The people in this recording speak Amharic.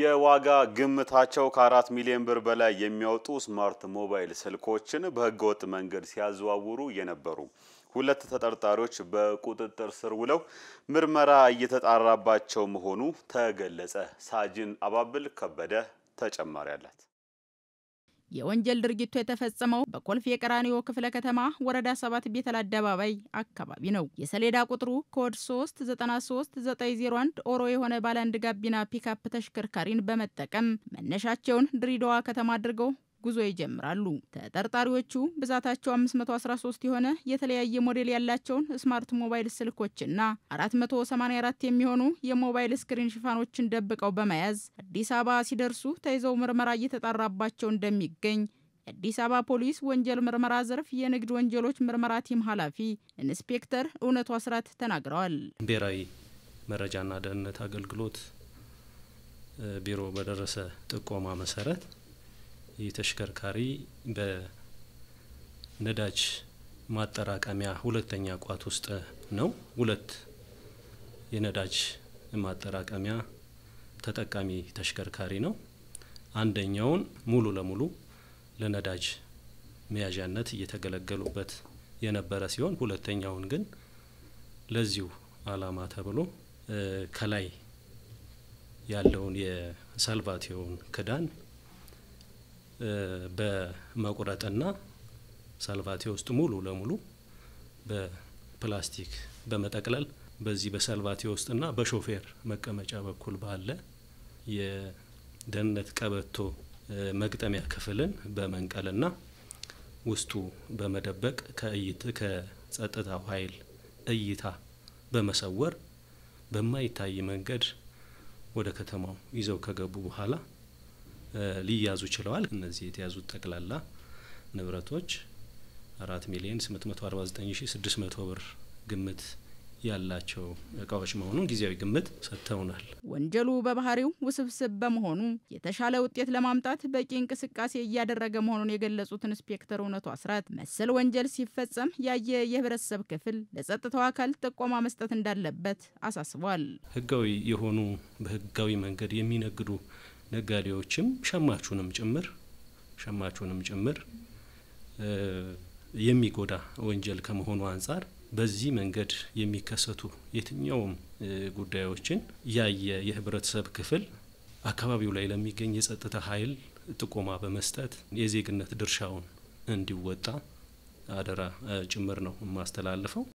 የዋጋ ግምታቸው ከአራት ሚሊዮን ብር በላይ የሚያወጡ ስማርት ሞባይል ስልኮችን በህገወጥ መንገድ ሲያዘዋውሩ የነበሩ ሁለት ተጠርጣሪዎች በቁጥጥር ስር ውለው ምርመራ እየተጣራባቸው መሆኑ ተገለጸ። ሳጅን አባብል ከበደ ተጨማሪ አላት። የወንጀል ድርጊቱ የተፈጸመው በኮልፌ የቀራኒዮ ክፍለ ከተማ ወረዳ 7 ቤተል አደባባይ አካባቢ ነው። የሰሌዳ ቁጥሩ ኮድ 393901 ኦሮ የሆነ ባለአንድ ጋቢና ፒካፕ ተሽከርካሪን በመጠቀም መነሻቸውን ድሪዳዋ ከተማ አድርገው ጉዞ ይጀምራሉ። ተጠርጣሪዎቹ ብዛታቸው 513 የሆነ የተለያየ ሞዴል ያላቸውን ስማርት ሞባይል ስልኮችና 484 የሚሆኑ የሞባይል ስክሪን ሽፋኖችን ደብቀው በመያዝ አዲስ አበባ ሲደርሱ ተይዘው ምርመራ እየተጣራባቸው እንደሚገኝ የአዲስ አበባ ፖሊስ ወንጀል ምርመራ ዘርፍ የንግድ ወንጀሎች ምርመራ ቲም ኃላፊ ኢንስፔክተር እውነቱ አስራት ተናግረዋል። ብሔራዊ መረጃና ደህንነት አገልግሎት ቢሮ በደረሰ ጥቆማ መሰረት ይህ ተሽከርካሪ በነዳጅ ማጠራቀሚያ ሁለተኛ ቋት ውስጥ ነው። ሁለት የነዳጅ ማጠራቀሚያ ተጠቃሚ ተሽከርካሪ ነው። አንደኛውን ሙሉ ለሙሉ ለነዳጅ መያዣነት እየተገለገሉበት የነበረ ሲሆን ሁለተኛውን ግን ለዚሁ ዓላማ ተብሎ ከላይ ያለውን የሳልቫቴውን ክዳን በመቁረጥና ሳልቫቴ ውስጥ ሙሉ ለሙሉ በፕላስቲክ በመጠቅለል በዚህ በሳልቫቴ ውስጥና በሾፌር መቀመጫ በኩል ባለ የደህንነት ቀበቶ መግጠሚያ ክፍልን በመንቀልና ውስጡ በመደበቅ ከጸጥታው ኃይል እይታ በመሰወር በማይታይ መንገድ ወደ ከተማው ይዘው ከገቡ በኋላ ሊያዙ ችለዋል። እነዚህ የተያዙት ጠቅላላ ንብረቶች አራት ሚሊዮን ስምንት መቶ አርባ ዘጠኝ ሺ ስድስት መቶ ብር ግምት ያላቸው እቃዎች መሆኑን ጊዜያዊ ግምት ሰጥተውናል። ወንጀሉ በባህሪው ውስብስብ በመሆኑ የተሻለ ውጤት ለማምጣት በቂ እንቅስቃሴ እያደረገ መሆኑን የገለጹት ኢንስፔክተር እውነቱ አስራት መሰል ወንጀል ሲፈጸም ያየ የህብረተሰብ ክፍል ለጸጥታው አካል ጥቆማ መስጠት እንዳለበት አሳስቧል። ህጋዊ የሆኑ በህጋዊ መንገድ የሚነግዱ ነጋዴዎችም ሸማቹንም ጭምር ሸማቹንም ጭምር የሚጎዳ ወንጀል ከመሆኑ አንጻር በዚህ መንገድ የሚከሰቱ የትኛውም ጉዳዮችን ያየ የህብረተሰብ ክፍል አካባቢው ላይ ለሚገኝ የጸጥታ ኃይል ጥቆማ በመስጠት የዜግነት ድርሻውን እንዲወጣ አደራ ጭምር ነው የማስተላልፈው።